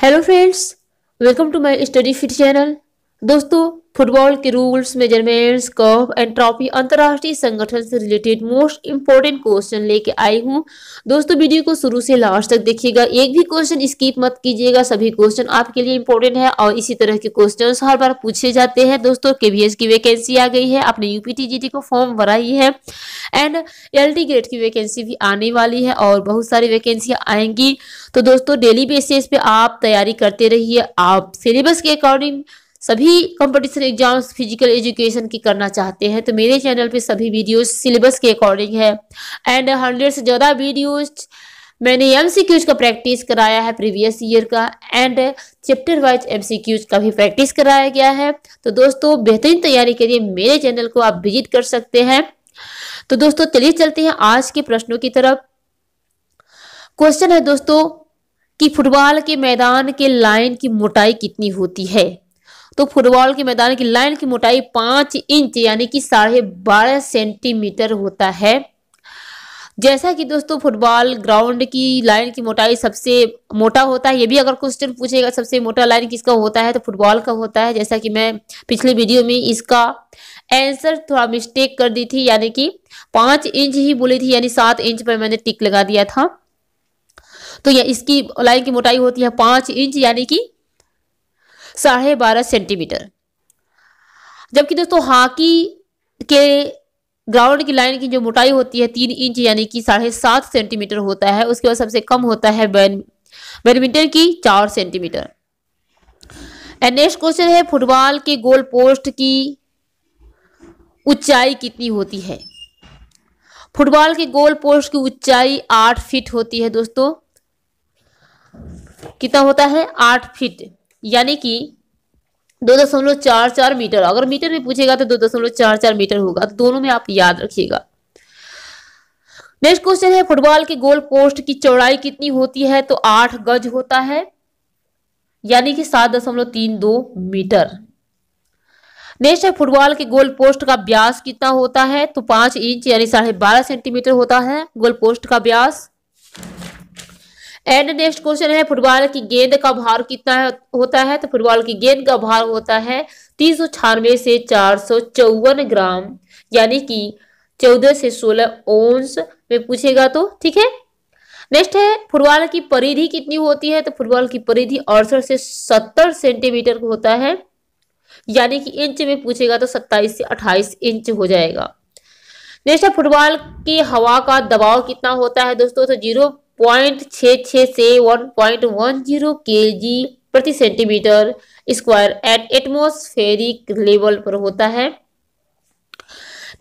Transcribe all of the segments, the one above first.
hello friends welcome to my study fit channel दोस्तों football के rules measurements cup and trophy अंतर्राष्ट्रीय संगठन से रिलेटेड मोस्ट इम्पोर्टेंट क्वेश्चन लेके आई हूँ दोस्तों वीडियो को शुरू से लास्ट तक देखिएगा एक भी क्वेश्चन स्किप मत कीजिएगा सभी क्वेश्चन आपके लिए इंपॉर्टेंट है और इसी तरह के क्वेश्चन हर बार पूछे जाते हैं दोस्तों के की वैकेंसी आ गई है आपने यूपीटीजीटी को फॉर्म भरा ही है एंड एल ग्रेड की वैकेंसी भी आने वाली है और बहुत सारी वैकेंसियाँ आएंगी तो दोस्तों डेली बेसिस पे आप तैयारी करते रहिए आप सिलेबस के अकॉर्डिंग सभी कंपटीशन एग्जाम्स फिजिकल एजुकेशन की करना चाहते हैं तो मेरे चैनल पे सभी वीडियोस सिलेबस के अकॉर्डिंग है एंड हंड्रेड से ज़्यादा वीडियोस मैंने एम का प्रैक्टिस कराया है प्रीवियस ईयर का एंड चैप्टर वाइज एम का भी प्रैक्टिस कराया गया है तो दोस्तों बेहतरीन तैयारी के लिए मेरे चैनल को आप विजिट कर सकते हैं तो दोस्तों चलिए चलते हैं आज के प्रश्नों की तरफ क्वेश्चन है दोस्तों कि फुटबॉल के मैदान के लाइन की मोटाई कितनी होती है तो फुटबॉल के मैदान की लाइन की मोटाई पांच इंच यानी कि साढ़े बारह सेंटीमीटर होता है जैसा कि दोस्तों फुटबॉल ग्राउंड की लाइन की मोटाई सबसे मोटा होता है ये भी अगर क्वेश्चन पूछेगा सबसे मोटा लाइन किसका होता है तो फुटबॉल का होता है जैसा कि मैं पिछले वीडियो में इसका आंसर थोड़ा मिस्टेक कर दी थी यानी कि पांच इंच ही बोली थी यानी सात इंच पर मैंने टिक लगा दिया था तो यह इसकी लाइन की मोटाई होती है पांच इंच यानी कि साढ़े बारह सेंटीमीटर जबकि दोस्तों हॉकी के ग्राउंड की लाइन की जो मोटाई होती है तीन इंच यानी कि साढ़े सात सेंटीमीटर होता है उसके बाद सबसे कम होता है बैड बैडमिंटन की चार सेंटीमीटर एंड नेक्स्ट क्वेश्चन है फुटबॉल के गोल पोस्ट की ऊंचाई कितनी होती है फुटबॉल के गोल पोस्ट की ऊंचाई आठ फीट होती है दोस्तों कितना होता है आठ फीट यानी कि दो दशमलव चार चार मीटर अगर मीटर में पूछेगा तो दो दशमलव चार चार मीटर होगा तो दोनों में आप याद रखिएगा नेक्स्ट क्वेश्चन है फुटबॉल के गोल पोस्ट की चौड़ाई कितनी होती है तो आठ गज होता है यानी कि सात दशमलव तीन दो मीटर नेक्स्ट है फुटबॉल के गोल पोस्ट का व्यास कितना होता है तो पांच इंच यानी साढ़े बारह सेंटीमीटर होता है गोल पोस्ट का व्यास एंड नेक्स्ट क्वेश्चन है फुटबॉल की गेंद का भार कितना होता है तो फुटबॉल की गेंद का भार होता है तीन सौ छियानवे से चार सौ चौवन ग्राम यानी कि चौदह से सोलह ओंस में पूछेगा तो ठीक है नेक्स्ट है फुटबॉल की परिधि कितनी होती है तो फुटबॉल की परिधि अड़सठ से सत्तर सेंटीमीटर होता है यानी कि इंच में पूछेगा तो सत्ताईस से अट्ठाईस इंच हो जाएगा नेक्स्ट है फुटबॉल की हवा का दबाव कितना होता है दोस्तों तो जीरो पॉइंट छः छः से one point one zero K G प्रति centimetre square at atmospheric level पर होता है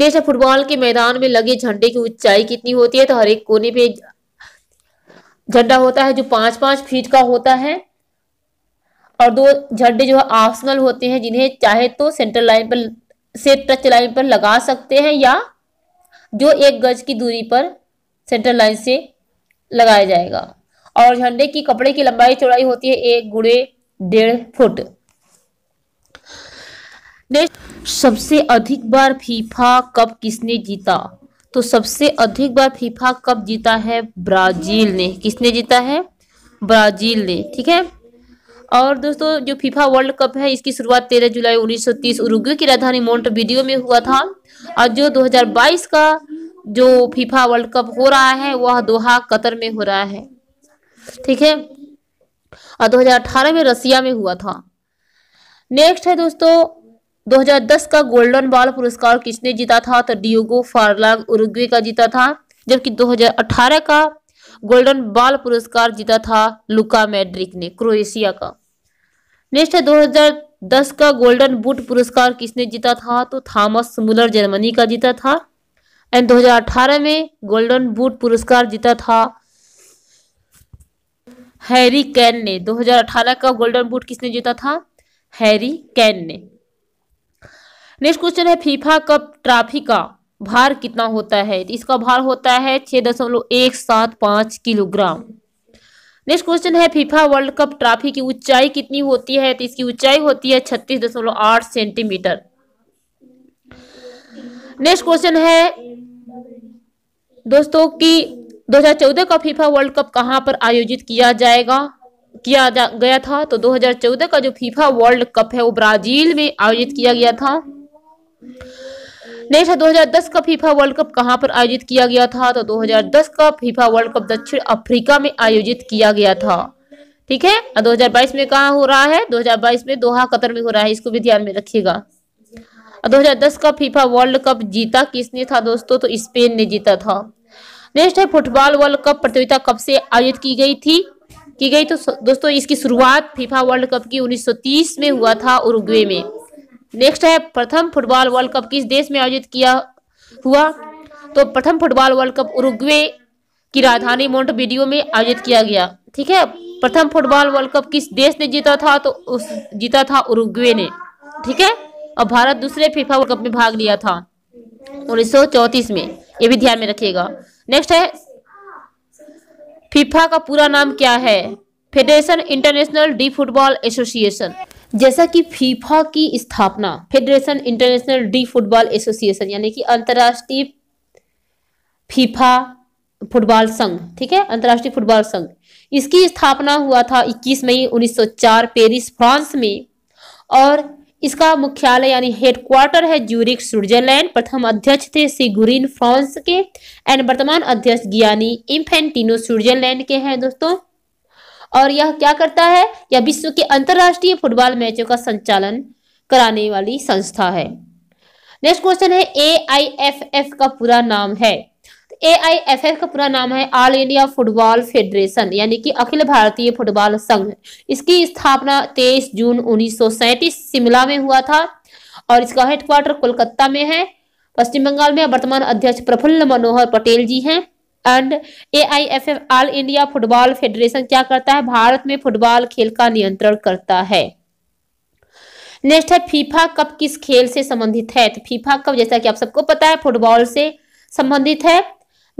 नेशनल फुटबॉल के मैदान में लगे झंडे की ऊंचाई कितनी होती है तो हर एक कोने पे झंडा होता है जो पांच पांच फीट का होता है और दो झंडे जो है ऑप्शनल होते हैं जिन्हें चाहे तो सेंटर लाइन पर से टच लाइन पर लगा सकते हैं या जो एक गज की दूरी पर सेंटर लाइन से लगाया जाएगा और झंडे की कपड़े की लंबाई चौड़ाई होती है एक गुड़े डेढ़ फुट सबसे अधिक बार फीफा कप किसने जीता तो सबसे अधिक बार फीफा कप जीता है ब्राजील ने किसने जीता है ब्राजील ने ठीक है और दोस्तों जो फीफा वर्ल्ड कप है इसकी शुरुआत 13 जुलाई 1930 सौ की राजधानी मोन्ट वीडियो में हुआ था और जो 2022 का जो फीफा वर्ल्ड कप हो रहा है वह दोहा कतर में हो रहा है ठीक है और 2018 में रसिया में हुआ था नेक्स्ट है दोस्तों 2010 का गोल्डन बॉल पुरस्कार किसने जीता था तो डियोगो फार्लांग उरुग्वे का जीता था जबकि 2018 का गोल्डन बॉल पुरस्कार जीता था लुका मैड्रिक ने क्रोएशिया का नेक्स्ट है 2010 का गोल्डन बूट पुरस्कार किसने जीता था तो थॉमस मुलर जर्मनी का जीता था एंड 2018 में गोल्डन बूट पुरस्कार जीता था हैरी कैन ने 2018 का गोल्डन बूट किसने जीता था हैरी कैन ने नेक्स्ट क्वेश्चन है फीफा कप ट्रॉफी का भार कितना होता है तो इसका भार होता है छह दशमलव एक सात पांच किलोग्राम नेक्स्ट क्वेश्चन है फीफा वर्ल्ड कप ट्रॉफी की ऊंचाई कितनी होती है तो इसकी ऊंचाई होती है छत्तीस दशमलव आठ सेंटीमीटर नेक्स्ट क्वेश्चन है दोस्तों कि 2014 का फीफा वर्ल्ड कप कहाँ पर आयोजित किया जाएगा किया जा गया था तो 2014 का जो फीफा वर्ल्ड कप है वो ब्राजील में आयोजित किया गया था नेक्स्ट है 2010 का फीफा वर्ल्ड कप कहां पर आयोजित किया गया था तो 2010 का फीफा वर्ल्ड कप दक्षिण अफ्रीका में आयोजित किया गया था ठीक है हजार बाईस में कहा हो रहा है 2022 में दोहा कतर में हो रहा है इसको भी ध्यान में रखिएगा 2010 का फीफा वर्ल्ड कप जीता किसने था दोस्तों तो स्पेन ने जीता था नेक्स्ट है फुटबॉल वर्ल्ड कप प्रतियोगिता कब से आयोजित की गई थी की गई तो दोस्तों इसकी शुरुआत फीफा वर्ल्ड कप की 1930 में हुआ था उरुग्वे में नेक्स्ट है प्रथम फुटबॉल वर्ल्ड कप किस देश में आयोजित किया हुआ तो प्रथम फुटबॉल वर्ल्ड कप उरुग्वे की राजधानी मोन्टवीडियो में आयोजित किया गया ठीक है प्रथम फुटबॉल वर्ल्ड कप किस देश ने जीता था तो उस जीता था उरुग्वे ने ठीक है और भारत दूसरे फीफा वर्ल्ड कप में भाग लिया था उन्नीस में ये भी ध्यान में रखिएगा नेक्स्ट है फीफा का पूरा नाम क्या है Federation Internationale de Football Association जैसा कि फीफा की स्थापना Federation Internationale de Football Association यानी कि अंतरराष्ट्रीय फीफा फुटबॉल संघ ठीक है अंतरराष्ट्रीय फुटबॉल संघ इसकी स्थापना हुआ था 21 मई 1904 पेरिस फ्रांस में और इसका मुख्यालय यानी हेडक्वार्टर है ज्यूरिक स्विट्जरलैंड प्रथम अध्यक्ष थे सिगुरिन फ्रांस के एंड वर्तमान अध्यक्ष गियानी इम्फेंटिनो स्विट्जरलैंड के हैं दोस्तों और यह क्या करता है यह विश्व के अंतर्राष्ट्रीय फुटबॉल मैचों का संचालन कराने वाली संस्था है नेक्स्ट क्वेश्चन है ए आई एफ एफ का पूरा नाम है ए आई एफ एफ का पूरा नाम है ऑल इंडिया फुटबॉल फेडरेशन यानी कि अखिल भारतीय फुटबॉल संघ इसकी स्थापना 23 जून उन्नीस शिमला में हुआ था और इसका हेडक्वार्टर कोलकाता में है पश्चिम बंगाल में वर्तमान अध्यक्ष प्रफुल्ल मनोहर पटेल जी हैं and A I F F all India football federation क्या करता है भारत में फुटबॉल खेल का नियंत्रण करता है नेक्स्ट है फीफा कप किस खेल से संबंधित है तो फीफा कप जैसा कि आप सबको पता है फुटबॉल से संबंधित है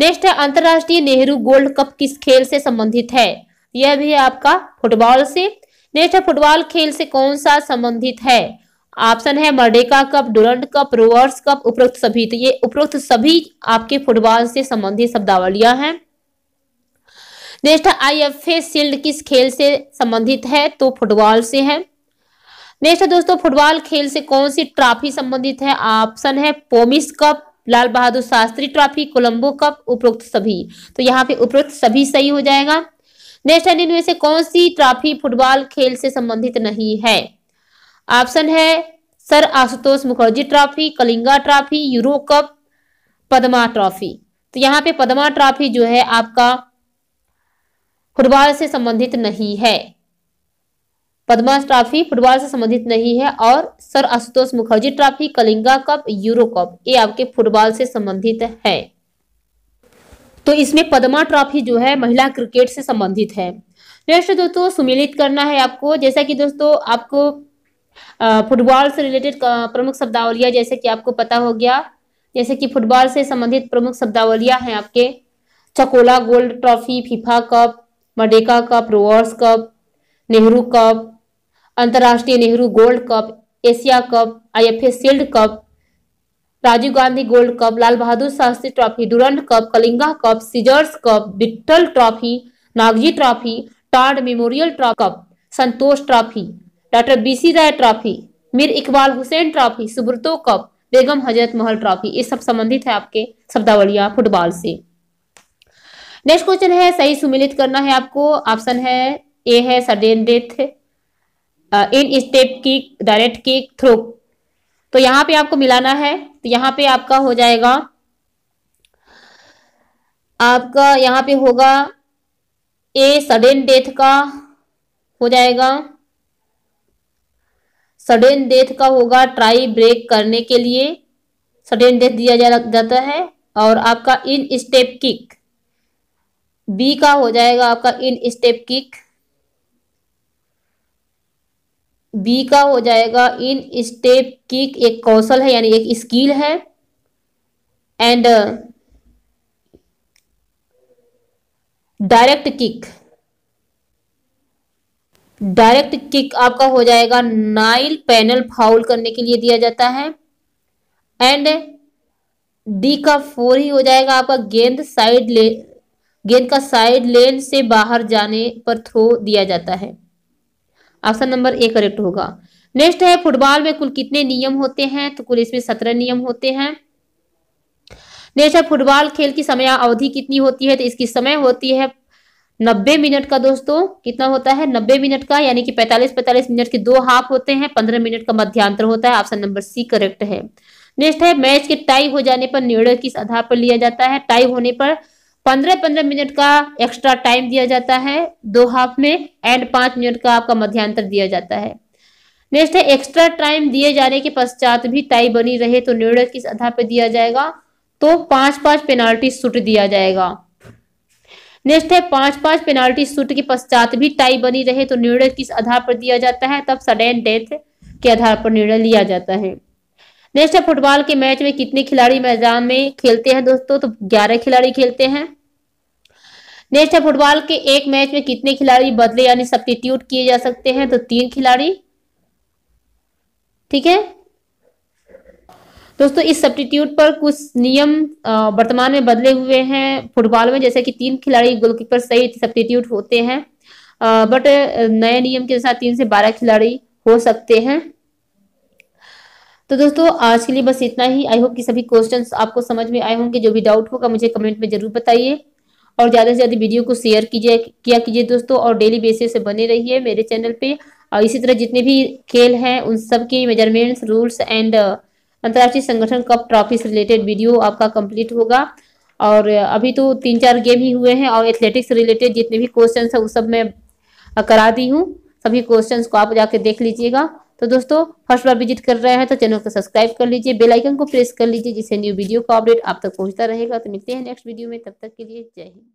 नेक्स्ट है अंतर्राष्ट्रीय नेहरू गोल्ड कप किस खेल से संबंधित है यह भी है आपका फुटबॉल से नेक्स्ट है फुटबॉल खेल से कौन सा संबंधित है ऑप्शन है Merdeka cup Durand cup Rovers cup उपरोक्त सभी तो ये उपरोक्त सभी आपके फुटबॉल से संबंधित शब्दावलियां हैं नेक्स्ट है आई एफ ए शील्ड किस खेल से संबंधित है तो फुटबॉल से है नेक्स्ट है दोस्तों फुटबॉल खेल से कौन सी ट्रॉफी संबंधित है ऑप्शन है पोमिस cup Lal Bahadur Shastri trophy Colombo cup उपरोक्त सभी तो यहाँ पे उपरोक्त सभी सही हो जाएगा नेक्स्ट है इनमें से कौन सी ट्रॉफी फुटबॉल खेल से संबंधित नहीं है ऑप्शन है sir Ashutosh Mukherjee trophy Kalinga trophy Euro cup Padma trophy तो यहाँ पे पदमा ट्रॉफी जो है आपका फुटबॉल से संबंधित नहीं है पदमा ट्रॉफी फुटबॉल से संबंधित नहीं है और sir Ashutosh Mukherjee trophy Kalinga cup Euro cup ये आपके फुटबॉल से संबंधित है तो इसमें पदमा ट्रॉफी जो है महिला क्रिकेट से संबंधित है नेक्स्ट दोस्तों सुमिलित करना है आपको जैसा कि दोस्तों आपको फुटबॉल से रिलेटेड प्रमुख शब्दावलियां जैसे कि आपको पता हो गया जैसे कि फुटबॉल से संबंधित प्रमुख शब्दावलियां हैं आपके Chakola gold trophy FIFA cup Merdeka cup Rovers cup Nehru cup अंतर्राष्ट्रीय Nehru gold cup Asia cup IFA shield cup Rajiv Gandhi gold cup Lal Bahadur Shastri trophy Durand cup Kalinga cup Scissors cup Vitthal trophy Nagjee trophy Todd memorial cup Santosh trophy doctor BC Roy trophy Mir Iqbal Hussain trophy Subroto cup Begum Hazrat Mahal trophy ये सब संबंधित है आपके शब्दावलिया football से next question है सही सुमिलित करना है आपको ऑप्शन है ए है सडेन डेथ इन स्टेप की डायरेक्ट की थ्रू तो यहां पे आपको मिलाना है तो यहां पे आपका हो जाएगा आपका यहां पे होगा ए सडन डेथ का हो जाएगा सडन डेथ का होगा ट्राई ब्रेक करने के लिए सडन डेथ दिया जा, जाता है और आपका इन स्टेप किक बी का हो जाएगा आपका इन स्टेप किक बी का हो जाएगा इन स्टेप किक एक कौशल है यानी एक स्किल है and direct kick direct kick आपका हो जाएगा नाइल पैनल फाउल करने के लिए दिया जाता है एंड डी का फोर ही हो जाएगा आपका गेंद साइड ले गेंद का साइड लेन से बाहर जाने पर थ्रो दिया जाता है ऑप्शन नंबर ए करेक्ट होगा नेक्स्ट है फुटबॉल में कुल कितने नियम होते हैं तो कुल इसमें सत्रह नियम होते हैं नेक्स्ट है फुटबॉल खेल की समय अवधि कितनी होती है तो इसकी समय होती है नब्बे मिनट का दोस्तों कितना होता है नब्बे मिनट का यानी कि पैंतालीस पैंतालीस मिनट के दो हाफ होते हैं पंद्रह मिनट का मध्यांतर होता है ऑप्शन नंबर सी करेक्ट है नेक्स्ट है मैच के टाई हो जाने पर निर्णय किस आधार पर लिया जाता है टाई होने पर पंद्रह पंद्रह मिनट का एक्स्ट्रा टाइम दिया जाता है दो हाफ में एंड पांच मिनट का आपका मध्यांतर दिया जाता है नेक्स्ट है एक्स्ट्रा टाइम दिए जाने के पश्चात भी टाई बनी रहे तो निर्णय किस आधार पर दिया जाएगा तो पांच पांच पेनाल्टी सूट दिया जाएगा नेक्स्ट है पांच पांच पेनाल्टी सूट के पश्चात भी टाई बनी रहे तो निर्णय किस आधार पर दिया जाता है तब सडेन डेथ के आधार पर निर्णय लिया जाता है नेक्स्ट है फुटबॉल के मैच में कितने खिलाड़ी मैदान में खेलते हैं दोस्तों तो ग्यारह खिलाड़ी खेलते हैं नेक्स्ट है फुटबॉल के एक मैच में कितने खिलाड़ी बदले यानी सब्सटीट्यूट किए जा सकते हैं तो तीन खिलाड़ी ठीक है दोस्तों इस सब्सटीट्यूट पर कुछ नियम वर्तमान में बदले हुए हैं फुटबॉल में जैसे कि तीन खिलाड़ी गोलकीपर सहित सब्सटीट्यूट होते हैं बट नए नियम के अनुसार तीन से बारह खिलाड़ी हो सकते हैं तो दोस्तों आज के लिए बस इतना ही आई होप कि सभी क्वेश्चंस आपको समझ में आए होंगे जो भी डाउट होगा मुझे कमेंट में जरूर बताइए और ज़्यादा से ज़्यादा वीडियो को शेयर कीजिए किया कीजिए दोस्तों और डेली बेसिस से बने रहिए मेरे चैनल पे और इसी तरह जितने भी खेल हैं उन सब के मेजरमेंट्स रूल्स एंड अंतर्राष्ट्रीय संगठन कप ट्रॉफी से रिलेटेड वीडियो आपका कंप्लीट होगा और अभी तो तीन चार गेम ही हुए हैं और एथलेटिक्स रिलेटेड जितने भी क्वेश्चन है उस सब मैं करा दी हूँ सभी क्वेश्चन को आप जाके देख लीजिएगा तो दोस्तों फर्स्ट बार विजिट कर रहे हैं तो चैनल को सब्सक्राइब कर लीजिए बेल आइकन को प्रेस कर लीजिए जिससे न्यू वीडियो का अपडेट आप तक पहुंचता रहेगा तो मिलते हैं नेक्स्ट वीडियो में तब तक के लिए जय हिंद